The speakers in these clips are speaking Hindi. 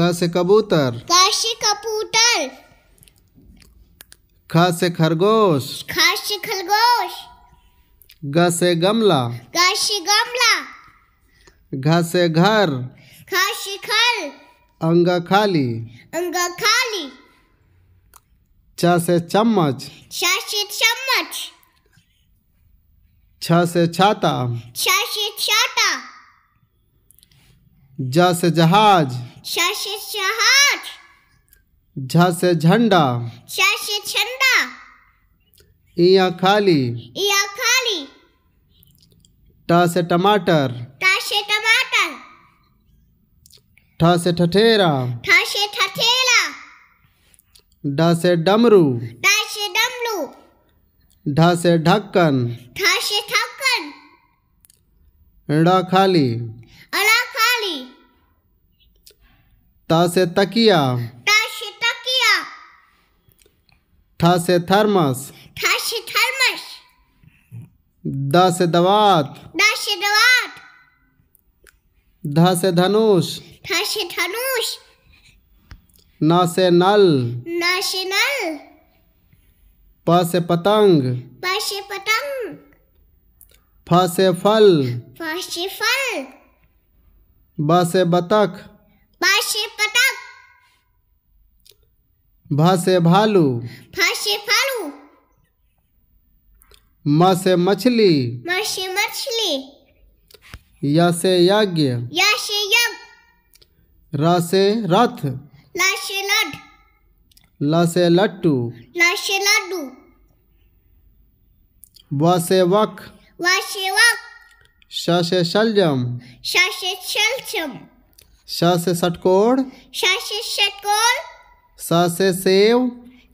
क से कबूतर क से कबूतर ख से खरगोश ख से खरगोश ग से गमला ग से गमला घ से घर घ से घर अंग खाली अंग खाली च से चम्मच छ से चम्मच छ से छाता छ से छाता ज से जहाज श से जहाज झ से झंडा श से झंडा इया खाली इया खाली ट से टमाटर ट से टमाटर ठ से ठठेरा ठ से ठठेरा ड से डमरू ड से डमरू ढ से ढक्कन ढ से ढक्कन ड खाली त से तकिया ट से तकिया थ से थर्मस थ से थर्मस द से दवात द से दवात ध से धनुष ध से धनुष न से नल न से नल प से पतंग प से पतंग फ से फल फ से फल ब से बतख भ भालू फ भालू फालू मछली म मछली य यज्ञ य यज्ञ र रथ ल लड ल लट्टू ल लड्डू व वक व वक श शलजम श शलजम श से षटकोण श षटकोण स से सेव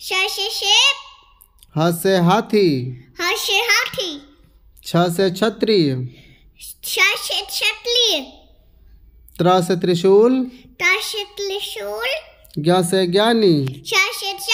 श से शेप ह से हाथी ह से हाथी छ से छतरी छ से छतरी त्र से त्रिशूल त्र से त्रिशूल ज्ञ से ज्ञानी छ से